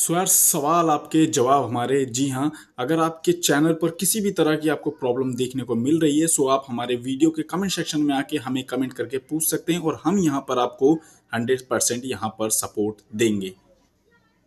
सो यार सवाल आपके जवाब हमारे जी हाँ अगर आपके चैनल पर किसी भी तरह की आपको प्रॉब्लम देखने को मिल रही है सो आप हमारे वीडियो के कमेंट सेक्शन में आके हमें कमेंट करके पूछ सकते हैं और हम यहाँ पर आपको 100 परसेंट यहाँ पर सपोर्ट देंगे